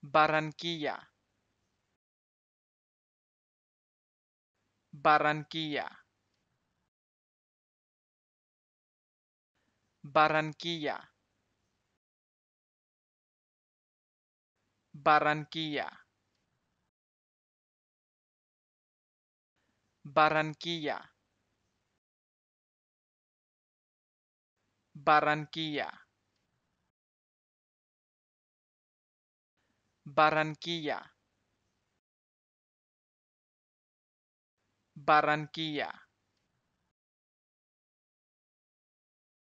Barranquilla Barranquilla Barranquilla Barranquilla Barranquilla Barranquilla Barranquilla. Barranquilla.